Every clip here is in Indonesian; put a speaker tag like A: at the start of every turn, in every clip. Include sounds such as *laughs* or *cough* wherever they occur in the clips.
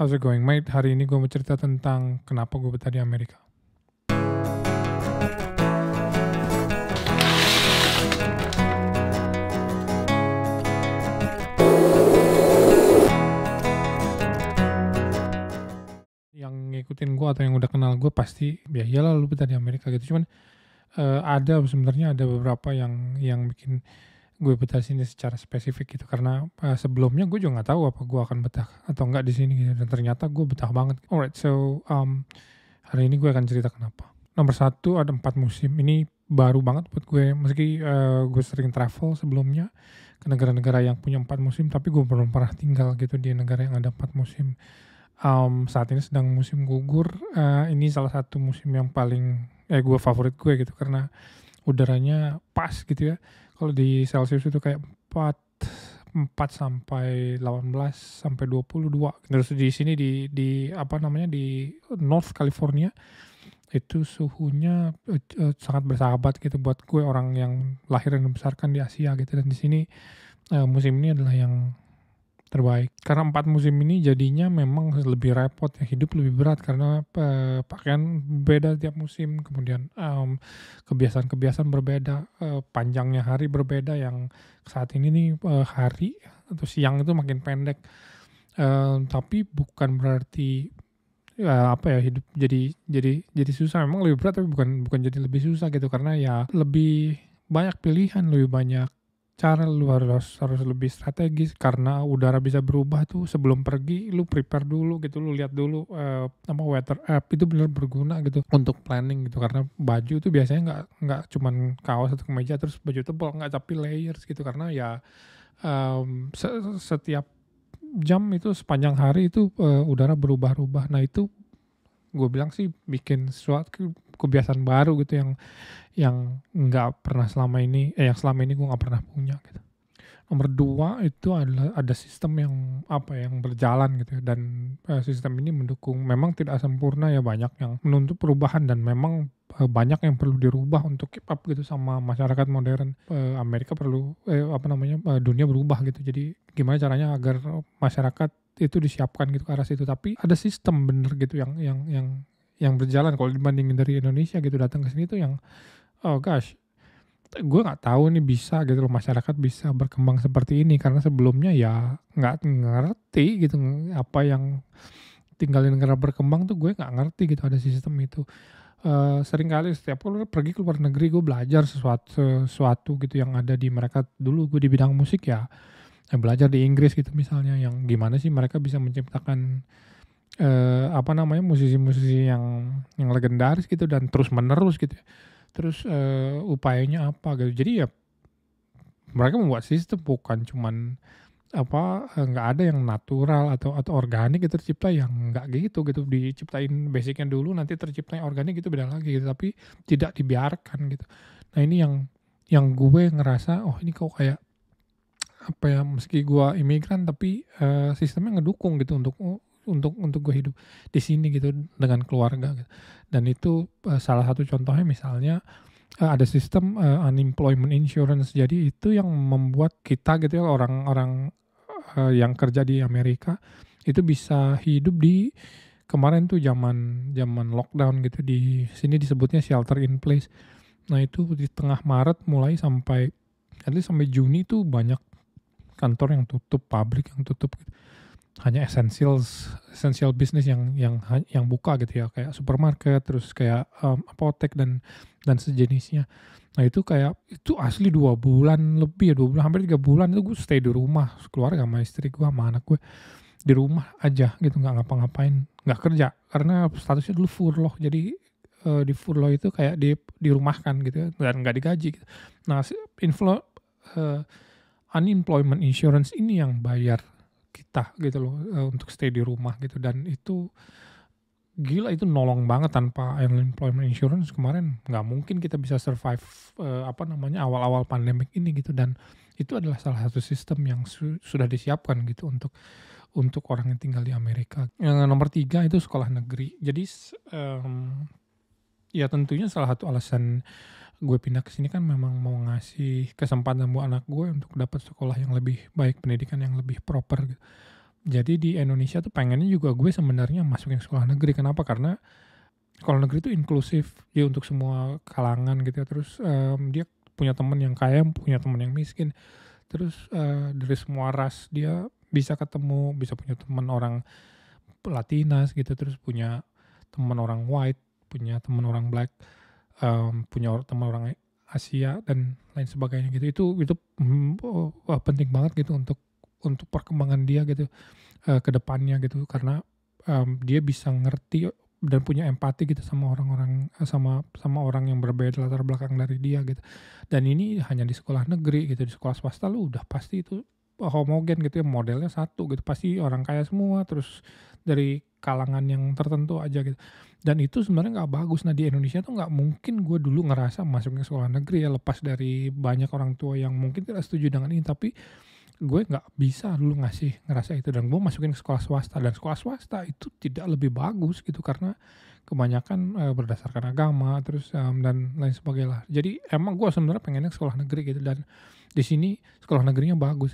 A: How's it going, mate? Hari ini gue mau cerita tentang kenapa gue betah di Amerika. Yang ngikutin gue atau yang udah kenal gue pasti, ya iyalah lu betah di Amerika gitu. Cuman uh, ada sebenarnya ada beberapa yang yang bikin gue betah sini secara spesifik gitu karena uh, sebelumnya gue juga nggak tahu apa gue akan betah atau nggak di sini gitu. dan ternyata gue betah banget. Alright, so um, hari ini gue akan cerita kenapa. Nomor satu ada empat musim ini baru banget buat gue meski uh, gue sering travel sebelumnya ke negara-negara yang punya empat musim tapi gue belum pernah tinggal gitu di negara yang ada empat musim um, saat ini sedang musim gugur uh, ini salah satu musim yang paling eh gue favorit gue gitu karena udaranya pas gitu ya kalau di Celsius itu kayak 4 4 sampai 18 sampai 22. Terus di sini di di apa namanya di North California itu suhunya uh, uh, sangat bersahabat gitu buat gue orang yang lahir dan dibesarkan di Asia gitu dan di sini uh, musim ini adalah yang terbaik karena empat musim ini jadinya memang lebih repot ya hidup lebih berat karena uh, pakaian beda tiap musim kemudian um, kebiasaan-kebiasaan berbeda uh, panjangnya hari berbeda yang saat ini nih uh, hari atau siang itu makin pendek uh, tapi bukan berarti ya apa ya hidup jadi jadi jadi susah memang lebih berat tapi bukan bukan jadi lebih susah gitu karena ya lebih banyak pilihan lebih banyak cara lu harus harus lebih strategis karena udara bisa berubah tuh sebelum pergi lu prepare dulu gitu lu lihat dulu uh, eh, apa weather app itu benar berguna gitu untuk planning gitu karena baju tuh biasanya nggak nggak cuman kaos atau kemeja terus baju tebal nggak tapi layers gitu karena ya um, setiap jam itu sepanjang hari itu uh, udara berubah-ubah nah itu gue bilang sih bikin suatu kebiasaan baru gitu yang yang nggak pernah selama ini eh yang selama ini gue nggak pernah punya gitu nomor dua itu adalah ada sistem yang apa yang berjalan gitu ya. dan eh, sistem ini mendukung memang tidak sempurna ya banyak yang menuntut perubahan dan memang eh, banyak yang perlu dirubah untuk keep up gitu sama masyarakat modern eh, Amerika perlu eh, apa namanya eh, dunia berubah gitu jadi gimana caranya agar masyarakat itu disiapkan gitu ke arah situ tapi ada sistem bener gitu yang yang yang yang berjalan kalau dibandingin dari Indonesia gitu datang ke sini tuh yang oh gosh gue nggak tahu nih bisa gitu loh masyarakat bisa berkembang seperti ini karena sebelumnya ya nggak ngerti gitu apa yang tinggal di negara berkembang tuh gue nggak ngerti gitu ada sistem itu uh, eh, sering kali setiap gue pergi ke luar negeri gue belajar sesuatu sesuatu gitu yang ada di mereka dulu gue di bidang musik ya ya belajar di Inggris gitu misalnya yang gimana sih mereka bisa menciptakan eh, apa namanya musisi-musisi yang yang legendaris gitu dan terus menerus gitu ya. terus eh, upayanya apa gitu jadi ya mereka membuat sistem bukan cuman apa eh, nggak ada yang natural atau atau organik itu tercipta yang nggak gitu gitu diciptain basicnya dulu nanti tercipta organik itu beda lagi gitu. tapi tidak dibiarkan gitu nah ini yang yang gue ngerasa oh ini kok kayak apa ya meski gue imigran tapi uh, sistemnya ngedukung gitu untuk untuk untuk gue hidup di sini gitu dengan keluarga gitu. dan itu uh, salah satu contohnya misalnya uh, ada sistem uh, unemployment insurance jadi itu yang membuat kita gitu ya orang-orang uh, yang kerja di Amerika itu bisa hidup di kemarin tuh zaman zaman lockdown gitu di sini disebutnya shelter in place nah itu di tengah Maret mulai sampai at sampai Juni tuh banyak kantor yang tutup, pabrik yang tutup. Gitu. Hanya essential essential business yang yang yang buka gitu ya, kayak supermarket, terus kayak um, apotek dan dan sejenisnya. Nah itu kayak itu asli dua bulan lebih ya dua bulan hampir tiga bulan itu gue stay di rumah keluarga sama istri gue sama anak gue di rumah aja gitu nggak ngapa-ngapain nggak kerja karena statusnya dulu furloh jadi uh, di furloh itu kayak di di dirumahkan gitu dan ya, nggak digaji gitu. nah inflow uh, eh, unemployment insurance ini yang bayar kita gitu loh eh, untuk stay di rumah gitu dan itu gila itu nolong banget tanpa unemployment insurance kemarin nggak mungkin kita bisa survive uh, apa namanya awal-awal pandemik ini gitu dan itu adalah salah satu sistem yang su sudah disiapkan gitu untuk untuk orang yang tinggal di Amerika yang nomor tiga itu sekolah negeri jadi um, ya tentunya salah satu alasan gue pindah ke sini kan memang mau ngasih kesempatan buat anak gue untuk dapat sekolah yang lebih baik, pendidikan yang lebih proper. Gitu. Jadi di Indonesia tuh pengennya juga gue sebenarnya masukin sekolah negeri. Kenapa? Karena sekolah negeri itu inklusif, ya untuk semua kalangan gitu ya. Terus um, dia punya temen yang kaya, punya temen yang miskin. Terus uh, dari semua ras dia bisa ketemu, bisa punya temen orang Latinas gitu, terus punya temen orang white, punya temen orang black um, punya teman orang Asia dan lain sebagainya gitu itu itu mm, oh, penting banget gitu untuk untuk perkembangan dia gitu uh, ke depannya gitu karena um, dia bisa ngerti dan punya empati gitu sama orang-orang eh, sama sama orang yang berbeda latar belakang dari dia gitu dan ini hanya di sekolah negeri gitu di sekolah swasta lu udah pasti itu homogen gitu ya modelnya satu gitu pasti orang kaya semua terus dari kalangan yang tertentu aja gitu dan itu sebenarnya nggak bagus nah di Indonesia tuh nggak mungkin gue dulu ngerasa masuknya sekolah negeri ya lepas dari banyak orang tua yang mungkin tidak setuju dengan ini tapi gue nggak bisa dulu ngasih ngerasa itu dan gue masukin ke sekolah swasta dan sekolah swasta itu tidak lebih bagus gitu karena kebanyakan e, berdasarkan agama terus um, dan lain sebagainya jadi emang gue sebenarnya pengennya sekolah negeri gitu dan di sini sekolah negerinya bagus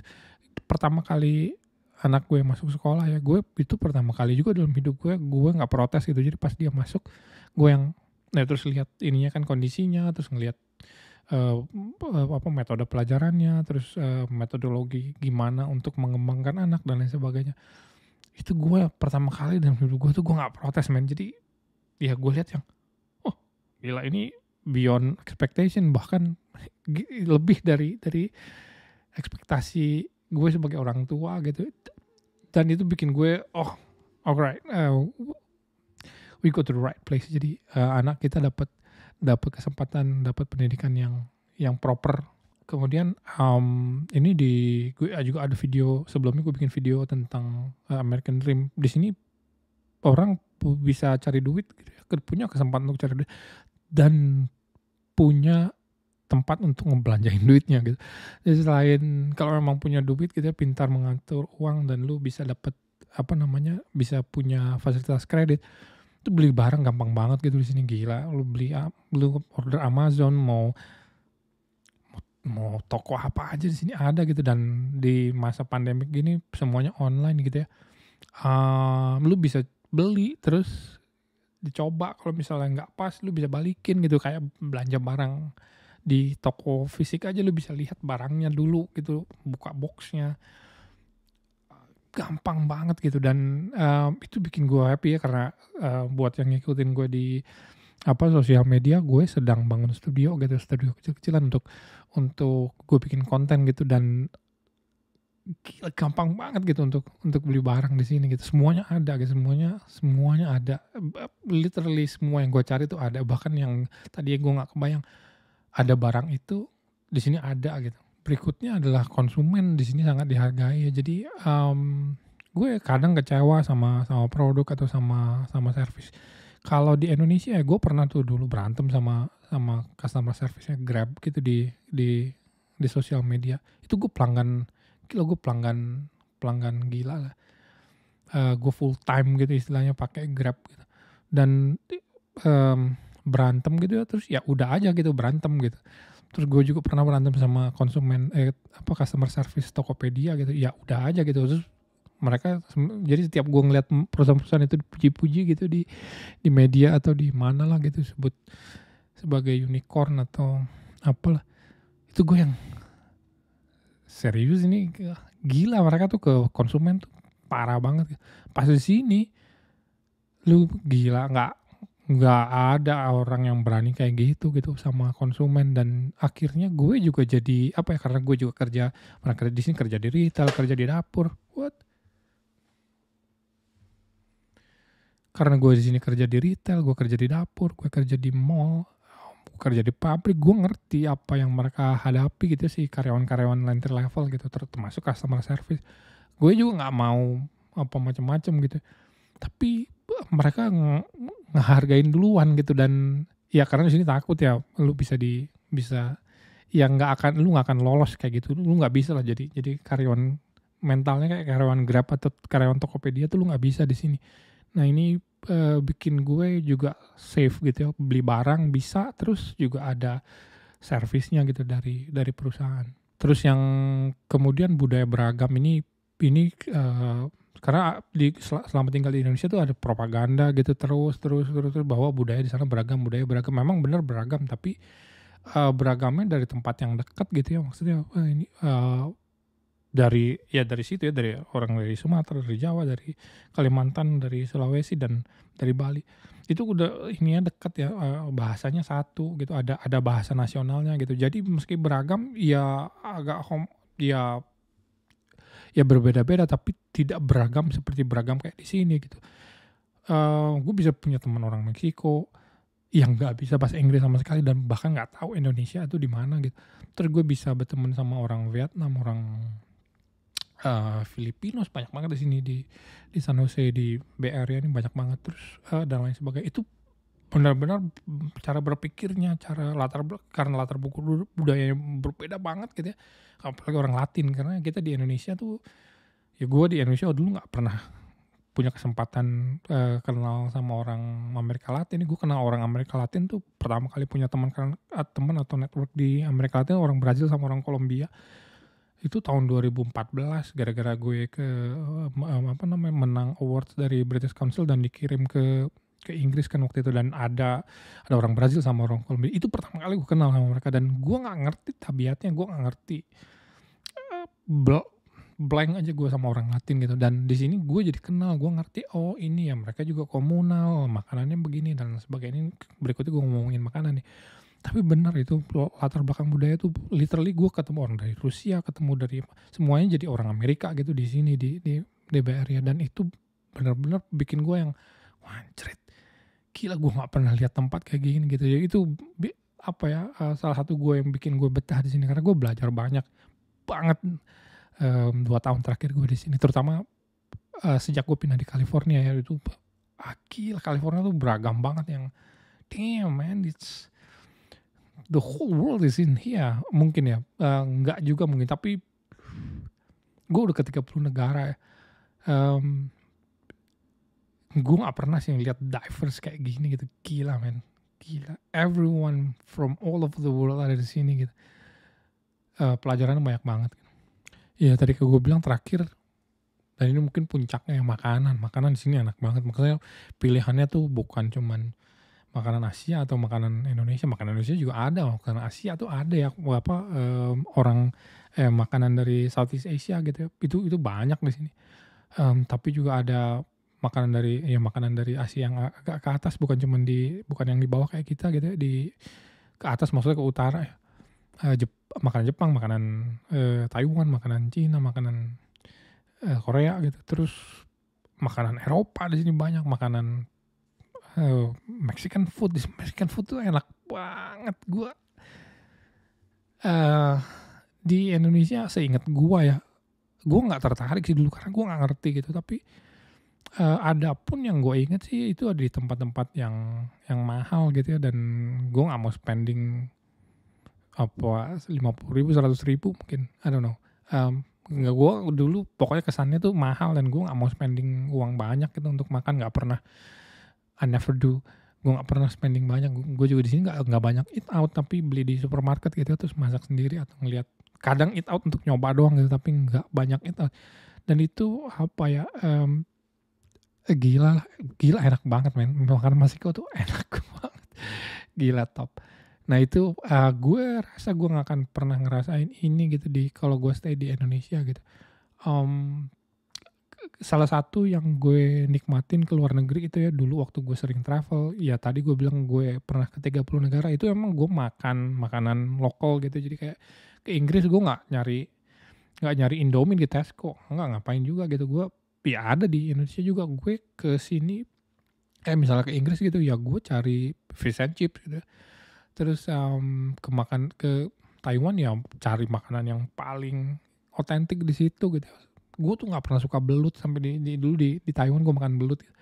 A: pertama kali anak gue masuk sekolah ya gue itu pertama kali juga dalam hidup gue gue nggak protes gitu jadi pas dia masuk gue yang nah terus lihat ininya kan kondisinya terus ngelihat uh, apa metode pelajarannya terus uh, metodologi gimana untuk mengembangkan anak dan lain sebagainya itu gue pertama kali dalam hidup gue tuh gue nggak protes men jadi ya gue lihat yang oh gila ini beyond expectation bahkan lebih dari dari ekspektasi gue sebagai orang tua gitu dan itu bikin gue oh alright uh, we go to the right place jadi uh, anak kita dapat dapat kesempatan dapat pendidikan yang yang proper kemudian um, ini di gue juga ada video sebelumnya gue bikin video tentang uh, American Dream di sini orang bisa cari duit punya kesempatan untuk cari duit dan punya tempat untuk ngebelanjain duitnya gitu. Jadi selain kalau memang punya duit kita gitu ya, pintar mengatur uang dan lu bisa dapat apa namanya bisa punya fasilitas kredit itu beli barang gampang banget gitu di sini gila lu beli lu order Amazon mau mau toko apa aja di sini ada gitu dan di masa pandemik gini semuanya online gitu ya um, lu bisa beli terus dicoba kalau misalnya nggak pas lu bisa balikin gitu kayak belanja barang di toko fisik aja lu bisa lihat barangnya dulu gitu buka boxnya gampang banget gitu dan uh, itu bikin gue happy ya karena uh, buat yang ngikutin gue di apa sosial media gue sedang bangun studio gitu studio kecil-kecilan untuk untuk gue bikin konten gitu dan gila, gampang banget gitu untuk untuk beli barang di sini gitu semuanya ada gitu semuanya semuanya ada literally semua yang gue cari tuh ada bahkan yang tadi gue nggak kebayang ada barang itu di sini ada gitu. Berikutnya adalah konsumen di sini sangat dihargai Jadi um, gue kadang kecewa sama sama produk atau sama sama service. Kalau di Indonesia ya gue pernah tuh dulu berantem sama sama customer service-nya Grab gitu di di di sosial media. Itu gue pelanggan kilo gue pelanggan pelanggan gila lah. Uh, gue full time gitu istilahnya pakai Grab gitu. Dan um, berantem gitu ya terus ya udah aja gitu berantem gitu terus gue juga pernah berantem sama konsumen eh apa customer service Tokopedia gitu ya udah aja gitu terus mereka jadi setiap gue ngeliat perusahaan-perusahaan itu dipuji-puji gitu di di media atau di mana lah gitu sebut sebagai unicorn atau apalah itu gue yang serius ini gila mereka tuh ke konsumen tuh parah banget pas di sini lu gila nggak nggak ada orang yang berani kayak gitu gitu sama konsumen dan akhirnya gue juga jadi apa ya karena gue juga kerja pernah kerja di sini kerja di retail kerja di dapur what karena gue di sini kerja di retail gue kerja di dapur gue kerja di mall gue kerja di pabrik gue ngerti apa yang mereka hadapi gitu sih karyawan-karyawan entry level gitu termasuk customer service gue juga nggak mau apa macam-macam gitu tapi mereka ngehargain duluan gitu dan ya karena di sini takut ya lu bisa di bisa yang nggak akan lu nggak akan lolos kayak gitu lu nggak bisa lah jadi jadi karyawan mentalnya kayak karyawan Grab atau karyawan Tokopedia tuh lu nggak bisa di sini nah ini uh, bikin gue juga safe gitu ya beli barang bisa terus juga ada servisnya gitu dari dari perusahaan terus yang kemudian budaya beragam ini ini uh, karena di selama tinggal di Indonesia tuh ada propaganda gitu terus terus terus, terus bahwa budaya di sana beragam budaya beragam memang benar beragam tapi uh, beragamnya dari tempat yang dekat gitu ya maksudnya uh, ini uh, dari ya dari situ ya dari orang dari Sumatera dari Jawa dari Kalimantan dari Sulawesi dan dari Bali itu udah ini ya dekat ya eh, bahasanya satu gitu ada ada bahasa nasionalnya gitu jadi meski beragam ya agak home ya ya berbeda-beda tapi tidak beragam seperti beragam kayak di sini gitu. Uh, eh, gue bisa punya teman orang Meksiko yang nggak bisa bahasa Inggris sama sekali dan bahkan nggak tahu Indonesia itu di mana gitu. Terus gue bisa berteman sama orang Vietnam, orang uh, Filipinos banyak banget di sini di di San Jose di BR ya ini banyak banget terus uh, dan lain sebagainya. Itu benar-benar cara berpikirnya, cara latar karena latar buku budayanya berbeda banget gitu ya. Apalagi orang Latin karena kita di Indonesia tuh ya gue di Indonesia dulu nggak pernah punya kesempatan uh, kenal sama orang Amerika Latin. Gue kenal orang Amerika Latin tuh pertama kali punya teman eh, teman atau network di Amerika Latin orang Brazil sama orang Kolombia itu tahun 2014 gara-gara gue ke eh, apa namanya menang awards dari British Council dan dikirim ke ke Inggris kan waktu itu dan ada ada orang Brazil sama orang Kolombia itu pertama kali gue kenal sama mereka dan gue nggak ngerti tabiatnya gue nggak ngerti uh, blank aja gue sama orang Latin gitu dan di sini gue jadi kenal gue ngerti oh ini ya mereka juga komunal makanannya begini dan sebagainya berikutnya gue ngomongin makanan nih tapi benar itu latar belakang budaya tuh literally gue ketemu orang dari Rusia ketemu dari semuanya jadi orang Amerika gitu di sini di di DBR ya dan itu benar-benar bikin gue yang wancret gila gue nggak pernah lihat tempat kayak gini gitu ya itu apa ya eh, salah satu gue yang bikin gue betah di sini karena gue belajar banyak banget um, dua tahun terakhir gue di sini terutama uh, sejak gue pindah di California ya itu akil ah, California tuh beragam banget yang damn man it's the whole world is in here mungkin ya uh, juga mungkin tapi gue udah ke 30 negara ya um, gue gak pernah sih ngeliat divers kayak gini gitu gila men gila everyone from all of the world ada di sini gitu uh, eh, pelajaran banyak banget gitu. ya tadi ke gue bilang terakhir dan ini mungkin puncaknya yang makanan makanan di sini enak banget makanya pilihannya tuh bukan cuman makanan Asia atau makanan Indonesia makanan Indonesia juga ada makanan Asia tuh ada ya apa um, orang eh, makanan dari Southeast Asia gitu ya. itu itu banyak di sini um, tapi juga ada makanan dari ya makanan dari Asia yang agak ke atas bukan cuma di bukan yang di bawah kayak kita gitu ya, di ke atas maksudnya ke utara ya. Uh, Jep, makanan Jepang, makanan uh, Taiwan, makanan Cina, makanan uh, Korea gitu. Terus makanan Eropa di sini banyak, makanan uh, Mexican food, di Mexican food tuh enak banget gua. Uh, di Indonesia seingat gua ya, gua nggak tertarik sih dulu karena gua nggak ngerti gitu, tapi uh, ada pun yang gue inget sih itu ada di tempat-tempat yang yang mahal gitu ya dan gue nggak mau spending apa lima puluh ribu seratus ribu mungkin I don't know um, nggak gue dulu pokoknya kesannya tuh mahal dan gue nggak mau spending uang banyak gitu untuk makan nggak pernah I never do gue nggak pernah spending banyak gue juga di sini nggak nggak banyak eat out tapi beli di supermarket gitu ya, terus masak sendiri atau ngeliat kadang eat out untuk nyoba doang gitu tapi nggak banyak eat out dan itu apa ya um, gila gila enak banget men makan Masiko tuh enak *laughs* banget gila top nah itu uh, gue rasa gue nggak akan pernah ngerasain ini gitu di kalau gue stay di Indonesia gitu um, salah satu yang gue nikmatin ke luar negeri itu ya dulu waktu gue sering travel ya tadi gue bilang gue pernah ke 30 negara itu emang gue makan makanan lokal gitu jadi kayak ke Inggris gue nggak nyari nggak nyari Indomie di Tesco nggak ngapain juga gitu gue ya ada di Indonesia juga gue ke sini eh misalnya ke Inggris gitu ya gue cari fish and chips gitu terus um, ke makan ke Taiwan ya cari makanan yang paling otentik di situ gitu gue tuh nggak pernah suka belut sampai di, di dulu di, di Taiwan gue makan belut gitu.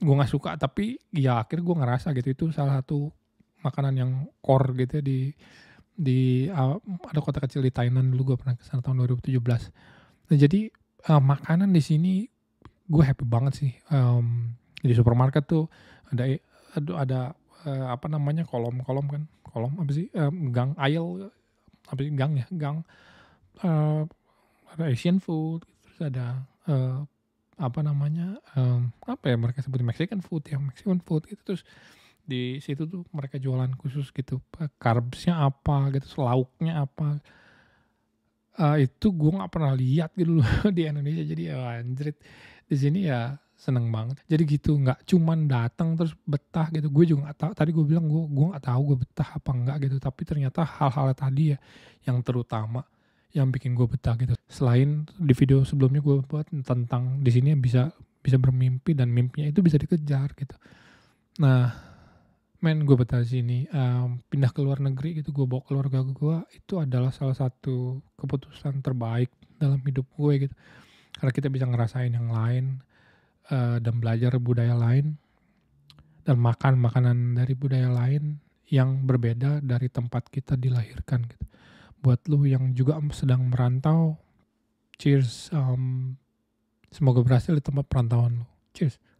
A: gue nggak suka tapi ya akhirnya gue ngerasa gitu itu salah satu makanan yang core gitu di di uh, ada kota kecil di Tainan dulu gue pernah kesana tahun 2017 nah jadi uh, makanan di sini gue happy banget sih um, di supermarket tuh ada aduh ada uh, apa namanya kolom-kolom kan kolom apa sih um, gang aisle apa sih gang ya gang uh, ada Asian food terus ada uh, apa namanya um, apa ya mereka sebut Mexican food ya Mexican food itu terus di situ tuh mereka jualan khusus gitu carbsnya apa gitu lauknya apa uh, itu gue nggak pernah lihat gitu loh *laughs* di Indonesia jadi ya anjrit di sini ya seneng banget jadi gitu nggak cuman datang terus betah gitu gue juga gak tahu tadi gue bilang gue gue nggak tahu gue betah apa enggak gitu tapi ternyata hal-hal tadi ya yang terutama yang bikin gue betah gitu selain di video sebelumnya gue buat tentang di sini bisa bisa bermimpi dan mimpinya itu bisa dikejar gitu nah men gue betah sini um, pindah ke luar negeri gitu gue bawa keluarga gue itu adalah salah satu keputusan terbaik dalam hidup gue gitu karena kita bisa ngerasain yang lain uh, dan belajar budaya lain dan makan makanan dari budaya lain yang berbeda dari tempat kita dilahirkan gitu buat lu yang juga sedang merantau cheers um, semoga berhasil di tempat perantauan lu cheers